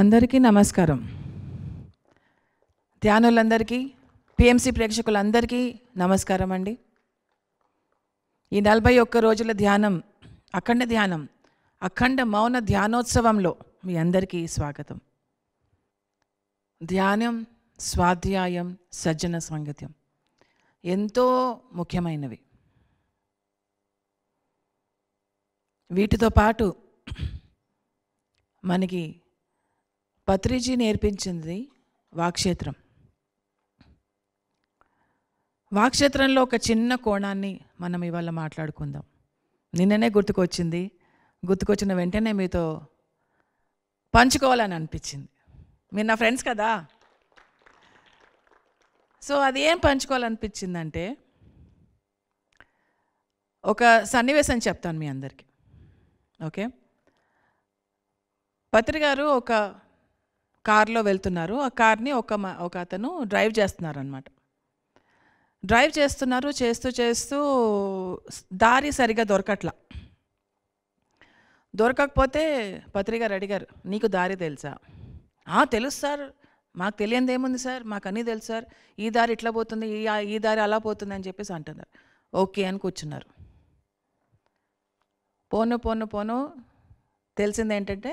అందరికీ నమస్కారం ధ్యానులందరికీ పిఎంసి ప్రేక్షకులందరికీ నమస్కారం అండి ఈ నలభై ఒక్క రోజుల ధ్యానం అఖండ ధ్యానం అఖండ మౌన ధ్యానోత్సవంలో మీ అందరికీ స్వాగతం ధ్యానం స్వాధ్యాయం సజ్జన సంగత్యం ఎంతో ముఖ్యమైనవి వీటితో పాటు మనకి పత్రిజీ నేర్పించింది వాక్షేత్రం వాక్షేత్రంలో ఒక చిన్న కోణాన్ని మనం ఇవాళ మాట్లాడుకుందాం నిన్ననే గుర్తుకొచ్చింది గుర్తుకొచ్చిన వెంటనే మీతో పంచుకోవాలని అనిపించింది మీరు నా ఫ్రెండ్స్ కదా సో అది ఏం పంచుకోవాలనిపించిందంటే ఒక సన్నివేశం చెప్తాను మీ అందరికీ ఓకే పత్రికారు ఒక కార్లో వెళ్తున్నారు ఆ కార్ని ఒక ఒక అతను డ్రైవ్ చేస్తున్నారు అనమాట డ్రైవ్ చేస్తున్నారు చేస్తూ చేస్తూ దారి సరిగా దొరకట్లా దొరకకపోతే పత్రిక అడిగారు నీకు దారి తెలుసా తెలుసు సార్ మాకు తెలియంది ఏముంది సార్ మాకు అన్నీ తెలుసు సార్ ఈ దారి ఇట్లా పోతుంది ఈ ఈ దారి అలా పోతుంది అని చెప్పేసి అంటున్నారు ఓకే అని కూర్చున్నారు పోను పోను పోను తెలిసింది ఏంటంటే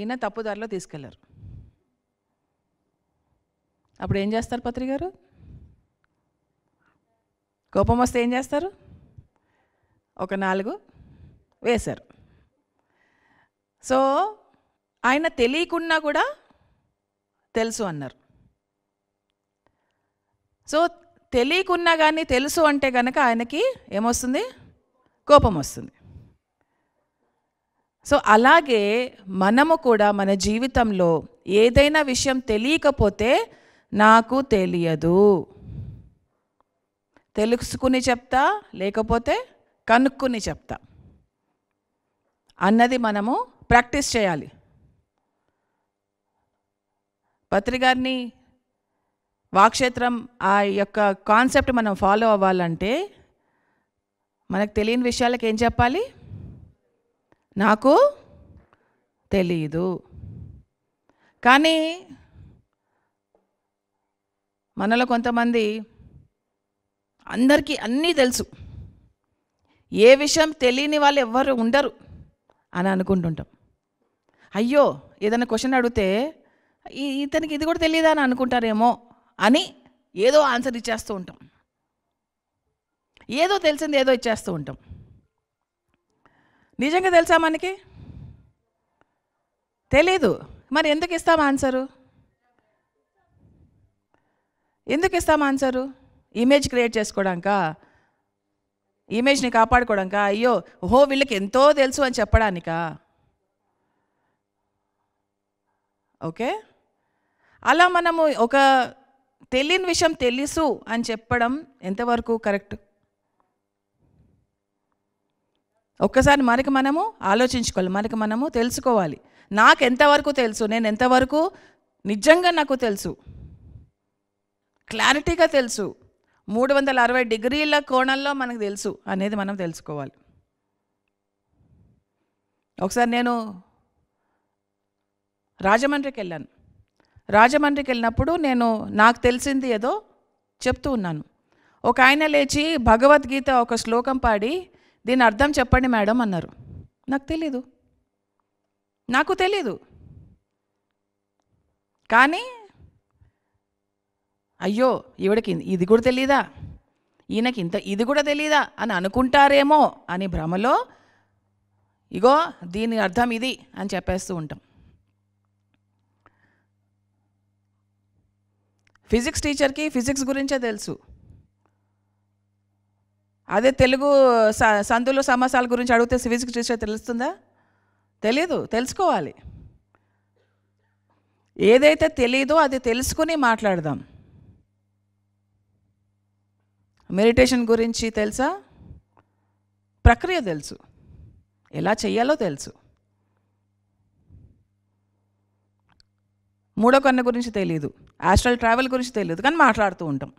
ఈయన తప్పుదారిలో తీసుకెళ్లారు అప్పుడు ఏం చేస్తారు పత్రి గారు కోపం వస్తే ఏం చేస్తారు ఒక నాలుగు వేశారు సో ఆయన తెలియకున్నా కూడా తెలుసు అన్నారు సో తెలియకున్నా కానీ తెలుసు అంటే కనుక ఆయనకి ఏమొస్తుంది కోపం వస్తుంది సో అలాగే మనము కూడా మన జీవితంలో ఏదైనా విషయం తెలియకపోతే నాకు తెలియదు తెలుసుకుని చెప్తా లేకపోతే కనుక్కుని చెప్తా అన్నది మనము ప్రాక్టీస్ చేయాలి పత్రికారిని వాక్షేత్రం ఆ యొక్క కాన్సెప్ట్ మనం ఫాలో అవ్వాలంటే మనకు తెలియని విషయాలకు ఏం చెప్పాలి నాకు తెలియదు కానీ మనలో కొంతమంది అందరికీ అన్నీ తెలుసు ఏ విషయం తెలియని వాళ్ళు ఎవ్వరు ఉండరు అని అనుకుంటుంటాం అయ్యో ఏదైనా క్వశ్చన్ అడిగితే ఇతనికి ఇది కూడా తెలియదా అని అనుకుంటారేమో అని ఏదో ఆన్సర్ ఇచ్చేస్తూ ఉంటాం ఏదో తెలిసింది ఏదో ఇచ్చేస్తూ ఉంటాం నిజంగా తెలుసా మనకి తెలీదు మరి ఎందుకు ఇస్తాం ఆన్సరు ఎందుకు ఇస్తాం ఆన్సరు ఇమేజ్ క్రియేట్ చేసుకోవడాక ఇమేజ్ని కాపాడుకోవడాక అయ్యో ఓహో వీళ్ళకి ఎంతో తెలుసు అని చెప్పడానికా ఓకే అలా మనము ఒక తెలియని విషయం తెలుసు అని చెప్పడం ఎంతవరకు కరెక్ట్ ఒక్కసారి మనకి మనము ఆలోచించుకోవాలి మనకి మనము తెలుసుకోవాలి నాకు ఎంతవరకు తెలుసు నేను ఎంతవరకు నిజంగా నాకు తెలుసు క్లారిటీగా తెలుసు మూడు వందల అరవై డిగ్రీల కోణంలో మనకు తెలుసు అనేది మనం తెలుసుకోవాలి ఒకసారి నేను రాజమండ్రికి వెళ్ళాను రాజమండ్రికి వెళ్ళినప్పుడు నేను నాకు తెలిసింది ఏదో చెప్తూ ఉన్నాను ఒక ఆయన లేచి భగవద్గీత ఒక శ్లోకం పాడి దీని అర్థం చెప్పండి మేడం అన్నారు నాకు తెలీదు నాకు తెలీదు కానీ అయ్యో ఈవిడకి ఇది కూడా తెలీదా ఈయనకి ఇంత ఇది కూడా తెలీదా అని అనుకుంటారేమో అని భ్రమలో ఇగో దీని అర్థం ఇది అని చెప్పేస్తూ ఉంటాం ఫిజిక్స్ టీచర్కి ఫిజిక్స్ గురించే తెలుసు అదే తెలుగు స సందులో సమాసాల గురించి అడిగితే ఫిజిక్స్ టీచర్ తెలుస్తుందా తెలీదు తెలుసుకోవాలి ఏదైతే తెలీదో అది తెలుసుకుని మాట్లాడదాం మెడిటేషన్ గురించి తెలుసా ప్రక్రియ తెలుసు ఎలా చేయాలో తెలుసు మూడో కన్ను గురించి తెలియదు ఆస్ట్రల్ ట్రావెల్ గురించి తెలియదు కానీ మాట్లాడుతూ ఉంటాం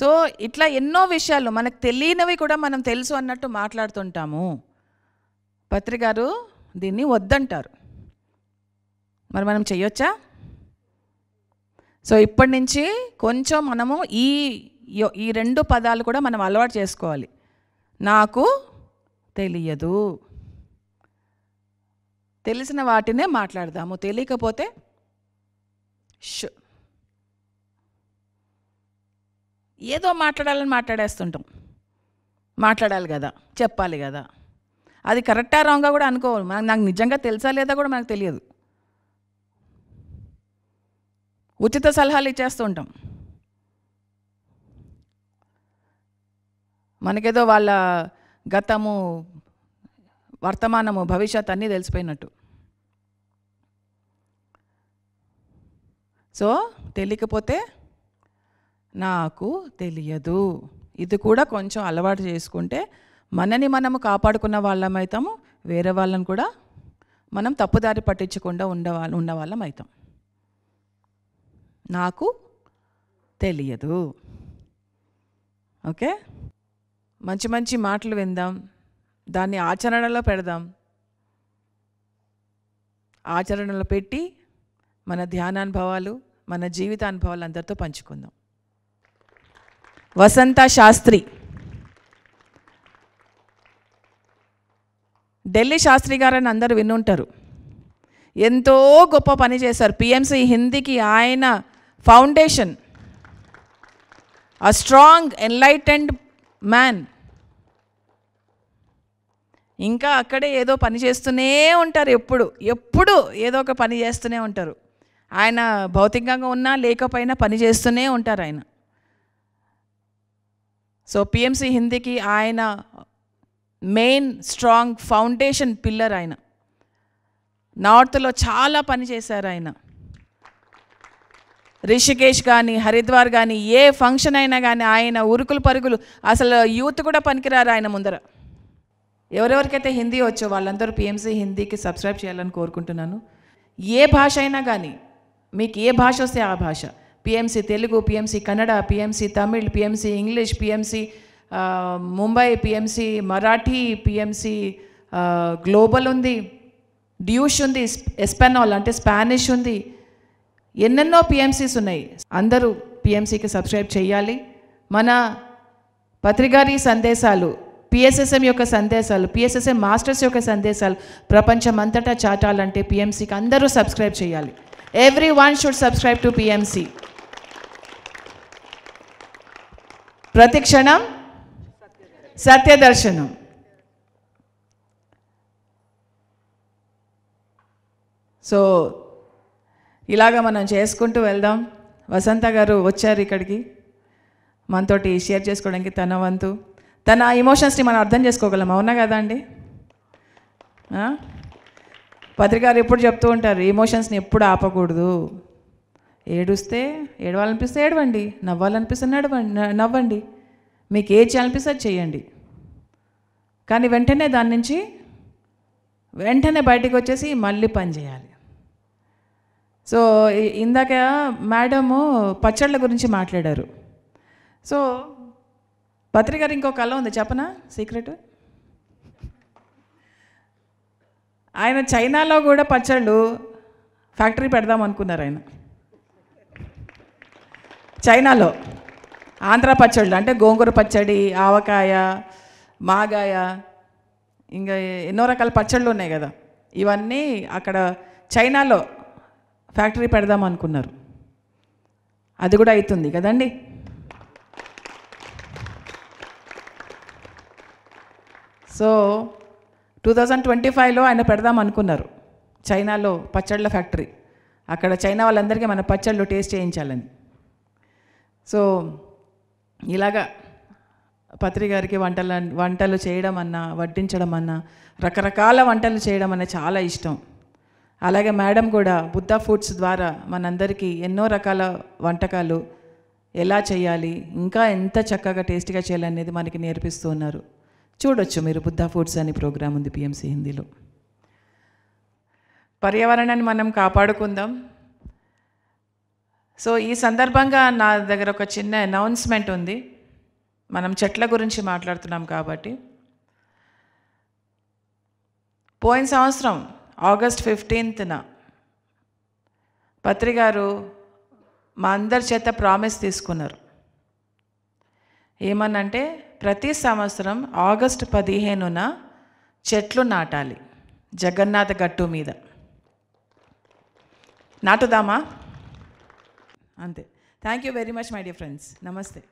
సో ఇట్లా ఎన్నో విషయాలు మనకు తెలియనివి కూడా మనం తెలుసు అన్నట్టు మాట్లాడుతుంటాము పత్రికారు దీన్ని వద్దంటారు మరి మనం చేయొచ్చా సో ఇప్పటి నుంచి కొంచెం మనము ఈ ఈ రెండు పదాలు కూడా మనం అలవాటు చేసుకోవాలి నాకు తెలియదు తెలిసిన వాటినే మాట్లాడదాము తెలియకపోతే షో ఏదో మాట్లాడాలని మాట్లాడేస్తుంటాం మాట్లాడాలి కదా చెప్పాలి కదా అది కరెక్టా రాంగా కూడా అనుకోవాలి నాకు నిజంగా తెలుసా లేదా కూడా మనకు తెలియదు ఉచిత సలహాలు ఇచ్చేస్తూ ఉంటాం మనకేదో వాళ్ళ గతము వర్తమానము భవిష్యత్ అన్నీ తెలిసిపోయినట్టు సో తెలియకపోతే నాకు తెలియదు ఇది కూడా కొంచెం అలవాటు చేసుకుంటే మనని మనము కాపాడుకున్న వాళ్ళం వేరే వాళ్ళని కూడా మనం తప్పుదారి పట్టించకుండా ఉండవా ఉన్న వాళ్ళం అవుతాం నాకు తెలియదు ఓకే మంచి మంచి మాటలు విందాం దాన్ని ఆచరణలో పెడదాం ఆచరణలో పెట్టి మన ధ్యానానుభవాలు మన జీవిత అనుభవాలు అందరితో పంచుకుందాం వసంత శాస్త్రి ఢిల్లీ శాస్త్రి గారని అందరూ వినుంటారు ఎంతో గొప్ప పని చేశారు పిఎంసి హిందీకి ఆయన foundation. A strong, enlightened man ఇంకా అక్కడే ఏదో పని చేస్తూనే ఉంటారు ఎప్పుడు ఎప్పుడు ఏదో ఒక పని చేస్తూనే ఉంటారు ఆయన భౌతికంగా ఉన్నా లేకపోయినా పని చేస్తూనే ఉంటారు ఆయన సో పిఎంసి హిందీకి ఆయన మెయిన్ స్ట్రాంగ్ ఫౌండేషన్ పిల్లర్ ఆయన నార్త్లో చాలా పని చేశారు ఆయన రిషికేష్ కానీ హరిద్వార్ కానీ ఏ ఫంక్షన్ అయినా కానీ ఆయన ఉరుకులు పరుగులు అసలు యూత్ కూడా పనికిరారు ఆయన ముందర ఎవరెవరికైతే హిందీ వచ్చో వాళ్ళందరూ పిఎంసీ హిందీకి సబ్స్క్రైబ్ చేయాలని కోరుకుంటున్నాను ఏ భాష అయినా కానీ మీకు ఏ భాష వస్తే ఆ భాష PMC Telugu PMC Kannada PMC Tamil PMC English PMC Mumbai PMC Marathi PMC global ఉంది డ్యూష్ ఉంది ఎస్పెనాల్ అంటే స్పానిష్ ఉంది ఎన్నెన్నో పిఎంసీస్ ఉన్నాయి అందరూ పిఎంసీకి సబ్స్క్రైబ్ చేయాలి మన పత్రికారి సందేశాలు పిఎస్ఎస్ఎం యొక్క సందేశాలు పిఎస్ఎస్ఎం మాస్టర్స్ యొక్క సందేశాలు ప్రపంచమంతటా చాటాలంటే పిఎంసీకి అందరూ సబ్స్క్రైబ్ చేయాలి everyone should subscribe to PMC ప్రతి క్షణం సత్యదర్శనం సో ఇలాగ మనం చేసుకుంటూ వెళ్దాం వసంత గారు వచ్చారు ఇక్కడికి మనతోటి షేర్ చేసుకోవడానికి తన వంతు తన ఎమోషన్స్ని మనం అర్థం చేసుకోగలం అవునా కదా అండి పత్రికారు ఎప్పుడు చెప్తూ ఉంటారు ఎమోషన్స్ని ఎప్పుడు ఆపకూడదు ఏడుస్తే ఏడవాలనిపిస్తే ఏడవండి నవ్వాలనిపిస్తే నడవండి నవ్వండి మీకు ఏ చేయాలనిపిస్తే అది చేయండి కానీ వెంటనే దాని నుంచి వెంటనే బయటకు వచ్చేసి మళ్ళీ పని చేయాలి సో ఇందాక మేడము పచ్చళ్ళ గురించి మాట్లాడారు సో పత్రికారు గారు ఇంకో కళ ఉంది చెప్పనా సీక్రెట్ ఆయన చైనాలో కూడా పచ్చళ్ళు ఫ్యాక్టరీ పెడదాం అనుకున్నారు ఆయన చైనాలో ఆంధ్ర పచ్చళ్ళు అంటే గోంగూర పచ్చడి ఆవకాయ మాగాయ ఇంకా ఎన్నో రకాల పచ్చళ్ళు ఉన్నాయి కదా ఇవన్నీ అక్కడ చైనాలో ఫ్యాక్టరీ పెడదాం అనుకున్నారు అది కూడా అవుతుంది కదండి సో టూ థౌజండ్ ట్వంటీ ఫైవ్లో ఆయన పెడదాం అనుకున్నారు చైనాలో పచ్చళ్ళ ఫ్యాక్టరీ అక్కడ చైనా వాళ్ళందరికీ మన పచ్చళ్ళు టేస్ట్ చేయించాలని సో ఇలాగా పత్రి గారికి వంటలు వంటలు చేయడం అన్నా వడ్డించడం అన్నా రకరకాల వంటలు చేయడం అనేది చాలా ఇష్టం అలాగే మేడం కూడా బుద్ధా ఫుడ్స్ ద్వారా మనందరికీ ఎన్నో రకాల వంటకాలు ఎలా చేయాలి ఇంకా ఎంత చక్కగా టేస్టీగా చేయాలనేది మనకి నేర్పిస్తూ ఉన్నారు చూడొచ్చు మీరు బుద్ధా ఫుడ్స్ అనే ప్రోగ్రాం ఉంది పిఎంసీ హిందీలో పర్యావరణాన్ని మనం కాపాడుకుందాం సో ఈ సందర్భంగా నా దగ్గర ఒక చిన్న అనౌన్స్మెంట్ ఉంది మనం చెట్ల గురించి మాట్లాడుతున్నాం కాబట్టి పోయిన సంవత్సరం ఆగస్ట్ ఫిఫ్టీన్త్న పత్రి గారు మా అందరి చేత ప్రామిస్ తీసుకున్నారు ఏమన్నంటే ప్రతి సంవత్సరం ఆగస్ట్ పదిహేనున చెట్లు నాటాలి జగన్నాథ గట్టు మీద నాటుదామా అంతే thank you very much my dear friends నమస్తే